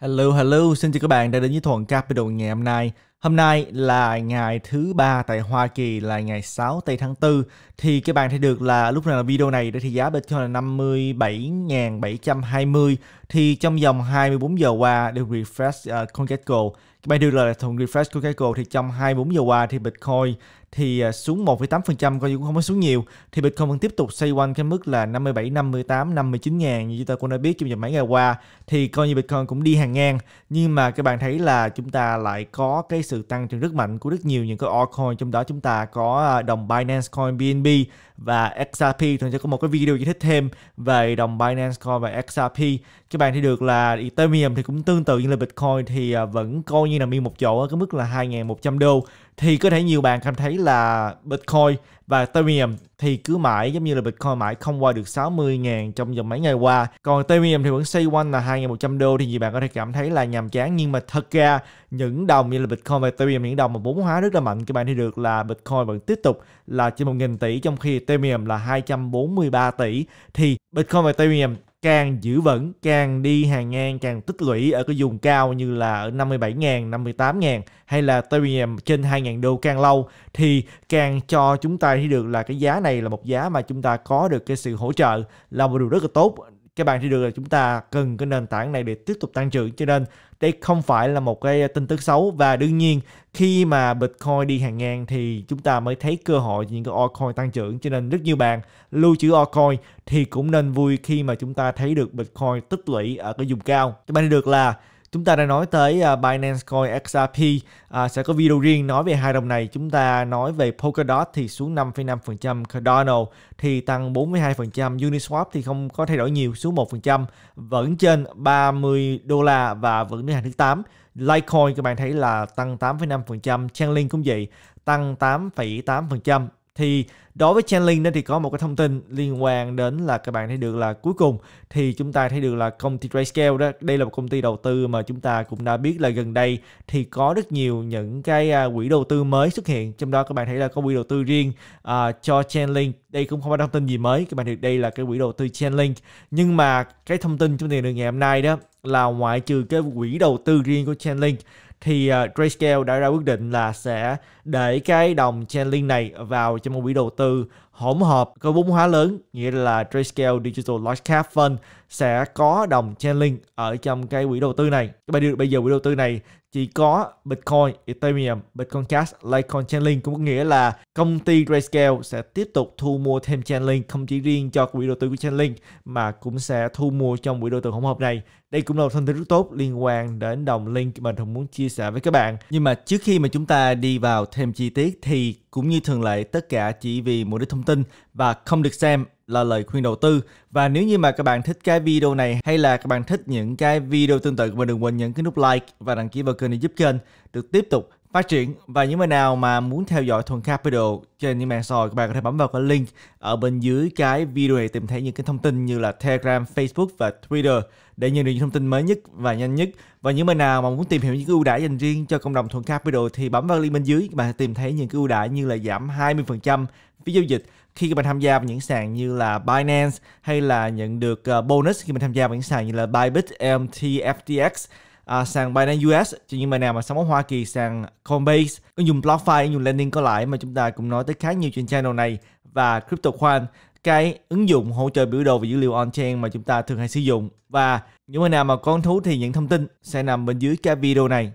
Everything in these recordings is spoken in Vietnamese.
Hello, hello, xin chào các bạn đã đến với Thuận Capital ngày hôm nay. Hôm nay là ngày thứ ba tại Hoa Kỳ là ngày 6 tây tháng 4 thì các bạn thấy được là lúc này là video này đã thì giá Bitcoin là 57.720 thì trong vòng 24 giờ qua được refresh uh, à, CoinGecko các bạn được là thùng refresh CoinGecko thì trong 24 giờ qua thì Bitcoin thì à, xuống 1,8% coi như cũng không có xuống nhiều thì Bitcoin vẫn tiếp tục xoay quanh cái mức là 57, 58, 59 ngàn như chúng ta cũng đã biết trong vòng mấy ngày qua thì coi như Bitcoin cũng đi hàng ngang nhưng mà các bạn thấy là chúng ta lại có cái sự tăng trưởng rất mạnh của rất nhiều những cái altcoin trong đó chúng ta có à, đồng Binance Coin BNB và XRP thường sẽ có một cái video giải thích thêm về đồng Binance Coin và XRP các bạn thấy được là Ethereum thì cũng tương tự như là Bitcoin thì à, vẫn coi như là miên một chỗ ở cái mức là 2.100 đô thì có thể nhiều bạn cảm thấy là Bitcoin và Ethereum thì cứ mãi giống như là Bitcoin mãi không qua được 60.000 trong vòng mấy ngày qua. Còn Ethereum thì vẫn xoay quanh là 2.100 đô thì nhiều bạn có thể cảm thấy là nhàm chán nhưng mà thật ra những đồng như là Bitcoin và Ethereum những đồng mà vốn hóa rất là mạnh các bạn thì được là Bitcoin vẫn tiếp tục là trên 1.000 tỷ trong khi Ethereum là 243 tỷ thì Bitcoin và Ethereum càng giữ vững, càng đi hàng ngang, càng tích lũy ở cái vùng cao như là ở 57.000, 58.000 hay là tới trên 2.000 đô càng lâu thì càng cho chúng ta thấy được là cái giá này là một giá mà chúng ta có được cái sự hỗ trợ là một điều rất là tốt các bạn thấy được là chúng ta cần cái nền tảng này để tiếp tục tăng trưởng cho nên đây không phải là một cái tin tức xấu và đương nhiên khi mà Bitcoin đi hàng ngang thì chúng ta mới thấy cơ hội những cái altcoin tăng trưởng cho nên rất nhiều bạn lưu trữ altcoin thì cũng nên vui khi mà chúng ta thấy được Bitcoin tích lũy ở cái vùng cao. Các bạn thấy được là Chúng ta đã nói tới à, Binance Coin XRP uh, à, sẽ có video riêng nói về hai đồng này. Chúng ta nói về Polkadot thì xuống 5,5%, Cardano thì tăng 42%, Uniswap thì không có thay đổi nhiều xuống 1%, vẫn trên 30 đô la và vẫn đứng hàng thứ 8. Litecoin các bạn thấy là tăng 8,5%, Chainlink cũng vậy, tăng 8,8%. Thì đối với Chainlink thì có một cái thông tin liên quan đến là các bạn thấy được là cuối cùng thì chúng ta thấy được là công ty Grayscale đó đây là một công ty đầu tư mà chúng ta cũng đã biết là gần đây thì có rất nhiều những cái à, quỹ đầu tư mới xuất hiện trong đó các bạn thấy là có quỹ đầu tư riêng uh, cho Chainlink đây cũng không có thông tin gì mới các bạn được đây là cái quỹ đầu tư Chainlink nhưng mà cái thông tin chúng ta được ngày hôm nay đó là ngoại trừ cái quỹ đầu tư riêng của Chainlink thì uh, Grayscale đã ra quyết định là sẽ để cái đồng Chainlink này vào trong một quỹ đầu tư từ hỗn hợp cơ vốn hóa lớn nghĩa là Grayscale Digital Large Cap Fund sẽ có đồng Chainlink ở trong cái quỹ đầu tư này. Bây, bây giờ quỹ đầu tư này chỉ có Bitcoin, Ethereum, Bitcoin Cash, Litecoin, Chainlink cũng có nghĩa là công ty Grayscale sẽ tiếp tục thu mua thêm Chainlink không chỉ riêng cho quỹ đầu tư của Chainlink mà cũng sẽ thu mua trong quỹ đầu tư hỗn hợp này. Đây cũng là một thông tin rất tốt liên quan đến đồng Link mà thường muốn chia sẻ với các bạn. Nhưng mà trước khi mà chúng ta đi vào thêm chi tiết thì cũng như thường lệ tất cả chỉ vì mục đích thông tin và không được xem là lời khuyên đầu tư. Và nếu như mà các bạn thích cái video này hay là các bạn thích những cái video tương tự, mình đừng quên nhấn cái nút like và đăng ký vào kênh để giúp kênh được tiếp tục phát triển và những bạn nào mà muốn theo dõi Thuần Capital trên những mạng xã hội các bạn có thể bấm vào cái link ở bên dưới cái video này tìm thấy những cái thông tin như là Telegram, Facebook và Twitter để nhận được những thông tin mới nhất và nhanh nhất và những bạn nào mà muốn tìm hiểu những cái ưu đãi dành riêng cho cộng đồng Thuần Capital thì bấm vào link bên dưới các bạn tìm thấy những cái ưu đãi như là giảm 20% phí giao dịch khi các bạn tham gia vào những sàn như là Binance hay là nhận được ờ, bonus khi mình tham gia vào những sàn như là Bybit, MT, FTX à, sàn Binance US những mà nào mà sóng Hoa Kỳ sàn Coinbase ứng dụng BlockFi ứng dụng lending có lãi mà chúng ta cũng nói tới khá nhiều trên channel này và CryptoQuant cái ứng dụng hỗ trợ biểu đồ và dữ liệu on-chain mà chúng ta thường hay sử dụng và những người nào mà con thú thì những thông tin sẽ nằm bên dưới cái video này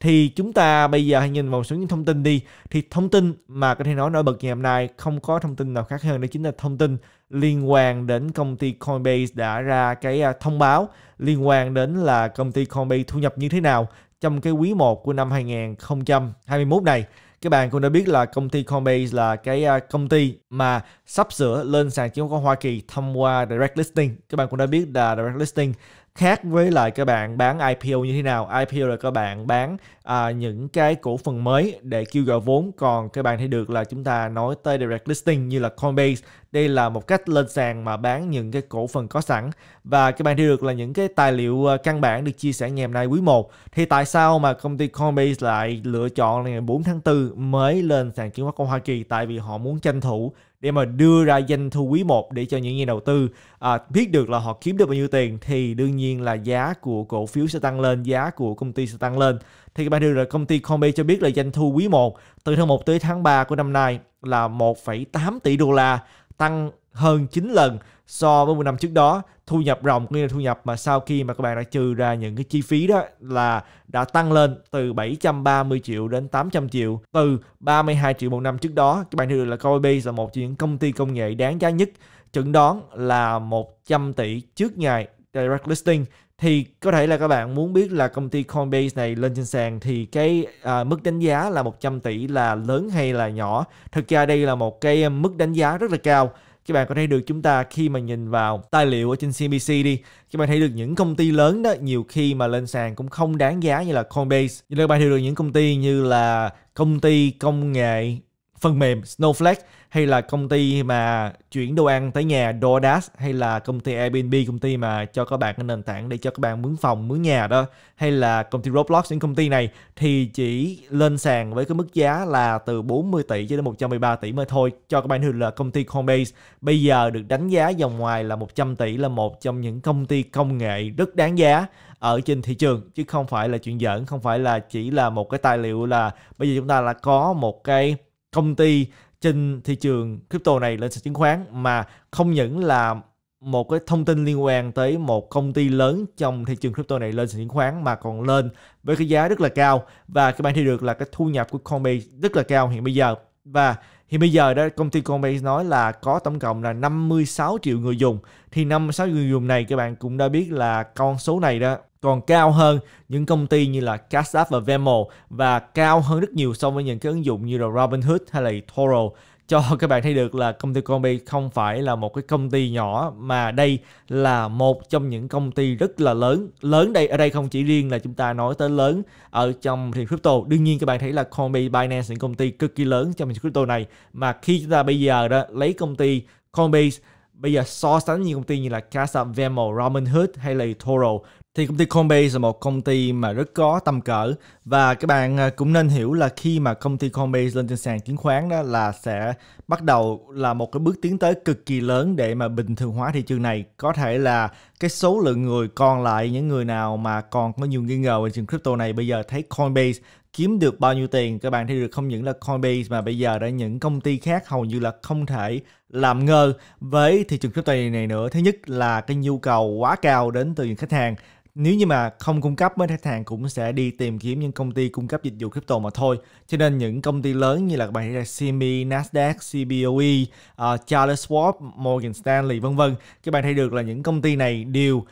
thì chúng ta bây giờ hãy nhìn vào số những thông tin đi thì thông tin mà có thể nói nổi bật ngày hôm nay không có thông tin nào khác hơn đó chính là thông tin liên quan đến công ty Coinbase đã ra cái à, thông báo liên quan đến là công ty Coinbase thu nhập như thế nào trong cái quý 1 của năm 2021 này. Các bạn cũng đã biết là công ty Coinbase là cái à, công ty mà sắp sửa lên sàn chứng khoán Hoa Kỳ thông qua direct listing. Các bạn cũng đã biết là direct listing khác với lại các bạn bán IPO như thế nào IPO là các bạn bán à, những cái cổ phần mới để kêu gọi vốn còn các bạn thấy được là chúng ta nói tới direct listing như là Coinbase đây là một cách lên sàn mà bán những cái cổ phần có sẵn và các bạn thấy được là những cái tài liệu à, căn bản được chia sẻ ngày hôm nay quý 1 thì tại sao mà công ty Coinbase lại lựa chọn ngày 4 tháng 4 mới lên sàn chứng khoán của Hoa Kỳ tại vì họ muốn tranh thủ để mà đưa ra doanh thu quý 1 để cho những nhà đầu tư à, biết được là họ kiếm được bao nhiêu tiền thì đương nhiên là giá của cổ phiếu sẽ tăng lên, giá của công ty sẽ tăng lên. Thì các bạn đưa là công ty Combi cho biết là doanh thu quý 1 từ tháng 1 tới tháng 3 của năm nay là 1,8 tỷ đô la, tăng hơn 9 lần so với một năm trước đó thu nhập ròng nghĩa là thu nhập mà sau khi mà các bạn đã trừ ra những cái chi phí đó là đã tăng lên từ 730 triệu đến 800 triệu từ 32 triệu một năm trước đó các bạn thấy được là Coinbase là một trong những công ty công nghệ đáng giá nhất chuẩn đoán là 100 tỷ trước ngày direct listing thì có thể là các bạn muốn biết là công ty Coinbase này lên trên sàn thì cái à, mức đánh giá là 100 tỷ là lớn hay là nhỏ. Thực ra đây là một cái mức đánh giá rất là cao các bạn có thể được chúng ta khi mà nhìn vào tài liệu ở trên CNBC đi các bạn thấy được những công ty lớn đó nhiều khi mà lên sàn cũng không đáng giá như là Coinbase nhưng các bạn thấy được những công ty như là công ty công nghệ phần mềm Snowflake hay là công ty mà chuyển đồ ăn tới nhà DoorDash hay là công ty Airbnb công ty mà cho các bạn cái nền tảng để cho các bạn mướn phòng mướn nhà đó hay là công ty Roblox những công ty này thì chỉ lên sàn với cái mức giá là từ 40 tỷ cho đến 113 tỷ mà thôi cho các bạn hiểu là công ty Coinbase bây giờ được đánh giá dòng ngoài là 100 tỷ là một trong những công ty công nghệ rất đáng giá ở trên thị trường chứ không phải là chuyện giỡn không phải là chỉ là một cái tài liệu là bây giờ chúng ta là có một cái công ty trên thị trường crypto này lên sàn chứng khoán mà không những là một cái thông tin liên quan tới một công ty lớn trong thị trường crypto này lên sàn chứng khoán mà còn lên với cái giá rất là cao và các bạn thấy được là cái thu nhập của Coinbase rất là cao hiện bây giờ và hiện bây giờ đó công ty Coinbase nói là có tổng cộng là 56 triệu người dùng thì 56 triệu người dùng này các bạn cũng đã biết là con số này đó còn cao hơn những công ty như là Cash App và Venmo và cao hơn rất nhiều so với những cái ứng dụng như là Robinhood hay là Toro cho các bạn thấy được là công ty Combi không phải là một cái công ty nhỏ mà đây là một trong những công ty rất là lớn lớn đây ở đây không chỉ riêng là chúng ta nói tới lớn ở trong thị crypto đương nhiên các bạn thấy là Combi Binance những công ty cực kỳ lớn trong thị crypto này mà khi chúng ta bây giờ đó lấy công ty Combi Bây giờ so sánh những công ty như là Casa, Venmo, Robinhood hay là Toro thì công ty Coinbase là một công ty mà rất có tầm cỡ và các bạn à, cũng nên hiểu là khi mà công ty Coinbase lên trên sàn chứng khoán đó là sẽ bắt đầu là một cái bước tiến tới cực kỳ lớn để mà bình thường hóa thị trường này có thể là cái số lượng người còn lại những người nào mà còn có nhiều nghi ngờ về trường crypto này bây giờ thấy Coinbase kiếm được bao nhiêu tiền các bạn thấy được không những là Coinbase mà bây giờ đã những công ty khác hầu như là không thể làm ngơ với thị trường crypto này nữa thứ nhất là cái nhu cầu quá cao đến từ những khách hàng nếu như mà không cung cấp mấy khách hàng cũng sẽ đi tìm kiếm những công ty cung cấp dịch vụ crypto mà thôi cho nên những công ty lớn như là bạn thấy là CME, Nasdaq, CBOE, uh, ờ, Charles Schwab, Morgan Stanley vân vân các bạn thấy được là những công ty này đều uh,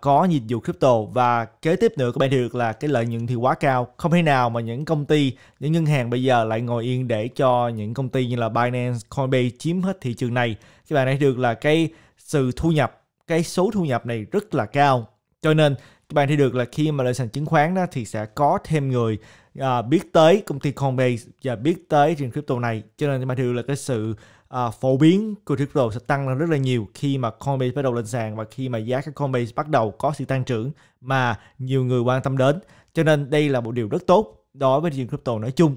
có dịch vụ crypto và kế tiếp nữa các bạn thấy được là cái lợi nhuận thì quá cao không thể nào mà những công ty những ngân hàng bây giờ lại ngồi yên để cho những công ty như là Binance, Coinbase chiếm hết thị trường này các bạn thấy được là cái sự thu nhập cái số thu nhập này rất là cao cho nên các bạn thấy được là khi mà lên sàn chứng khoán đó thì sẽ có thêm người à, biết tới công ty Coinbase và biết tới trên crypto này cho nên các bạn thấy được là cái sự à, phổ biến của crypto sẽ tăng lên rất là nhiều khi mà Coinbase bắt đầu lên sàn và khi mà giá các Coinbase bắt đầu có sự tăng trưởng mà nhiều người quan tâm đến cho nên đây là một điều rất tốt đối với thị crypto nói chung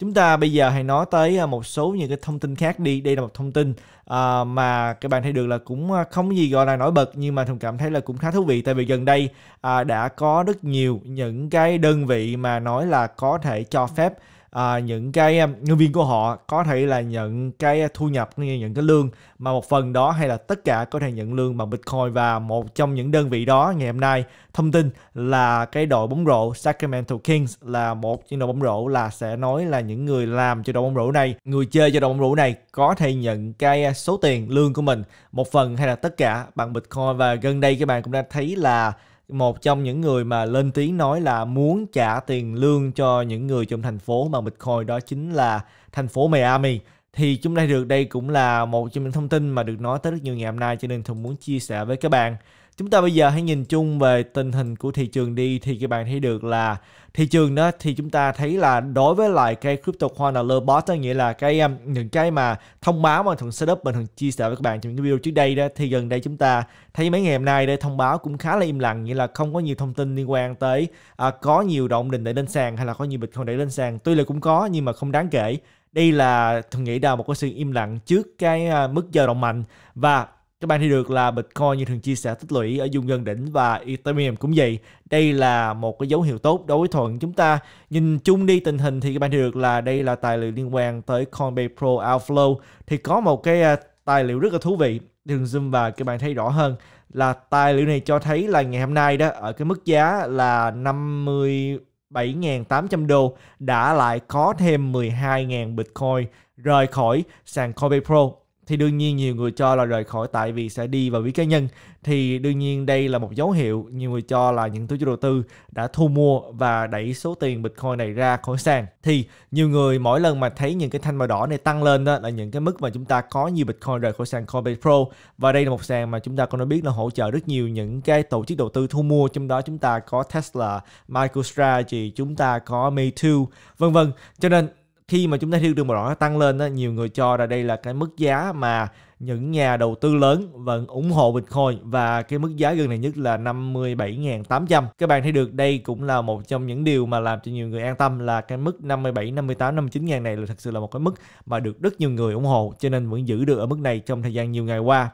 Chúng ta bây giờ hãy nói tới à, một số những cái thông tin khác đi. Đây là một thông tin uh, mà các bạn thấy được là cũng à, không gì gọi là nổi bật nhưng mà Thùng cảm thấy là cũng khá thú vị tại vì gần đây uh, đã có rất nhiều những cái đơn vị mà nói là có thể cho phép à, những cái à, nhân viên của họ có thể là nhận cái thu nhập như những cái lương mà một phần đó hay là tất cả có thể nhận lương bằng Bitcoin và một trong những đơn vị đó ngày hôm nay thông tin là cái đội bóng rổ Sacramento Kings là một trong đội bóng rổ là sẽ nói là những người làm cho đội bóng rổ này người chơi cho đội bóng rổ này có thể nhận cái số tiền lương của mình một phần hay là tất cả bằng Bitcoin và gần đây các bạn cũng đã thấy là một trong những người mà lên tiếng nói là muốn trả tiền lương cho những người trong thành phố bằng Bitcoin đó chính là thành phố Miami. Thì chúng ta được đây cũng là một trong những thông tin mà được nói tới rất nhiều ngày hôm nay cho nên Thùng muốn chia sẻ với các bạn. Chúng ta bây giờ hãy nhìn chung về tình hình của thị trường đi thì các bạn thấy được là thị trường đó thì chúng ta thấy là đối với lại cái crypto corner bot đó nghĩa là cái um, những cái mà thông báo mà thằng setup mình thằng chia sẻ với các bạn trong những video trước đây đó thì gần đây chúng ta thấy mấy ngày hôm nay đây thông báo cũng khá là im lặng nghĩa là không có nhiều thông tin liên quan tới à, có nhiều động định để lên sàn hay là có nhiều bịch không để lên sàn tuy là cũng có nhưng mà không đáng kể đây là thường nghĩ là một cái sự im lặng trước cái à, mức giờ động mạnh và các bạn thì được là Bitcoin như thường chia sẻ tích lũy ở vùng gần đỉnh và Ethereum cũng vậy. Đây là một cái dấu hiệu tốt đối với thuận chúng ta. Nhìn chung đi tình hình thì các bạn thì được là đây là tài liệu liên quan tới Coinbase Pro Outflow thì có một cái à, tài liệu rất là thú vị. Đừng zoom vào các bạn thấy rõ hơn là tài liệu này cho thấy là ngày hôm nay đó ở cái mức giá là 50 7.800 đô đã lại có thêm 12.000 Bitcoin rời khỏi sàn Coinbase Pro thì đương nhiên nhiều người cho là rời khỏi tại vì sẽ đi vào ví cá nhân thì đương nhiên đây là một dấu hiệu nhiều người cho là những tổ chức đầu tư đã thu mua và đẩy số tiền Bitcoin này ra khỏi sàn thì nhiều người mỗi lần mà thấy những cái thanh màu đỏ này tăng lên đó là những cái mức mà chúng ta có nhiều Bitcoin rời khỏi sàn Coinbase Pro và đây là một sàn mà chúng ta cũng đã biết là hỗ trợ rất nhiều những cái tổ chức đầu tư thu mua trong đó chúng ta có Tesla, MicroStrategy, chúng ta có Meitu vân vân cho nên khi mà chúng ta thấy đường màu đỏ động tăng lên đó, nhiều người cho là đây là cái mức giá mà những nhà đầu tư lớn vẫn ủng hộ Bitcoin và cái mức giá gần này nhất là 57.800. Các bạn thấy được đây cũng là một trong những điều mà làm cho nhiều người an tâm là cái mức 57, 58, 59 ngàn này là thật sự là một cái mức mà được rất nhiều người ủng hộ cho nên vẫn giữ được ở mức này trong thời gian nhiều ngày qua.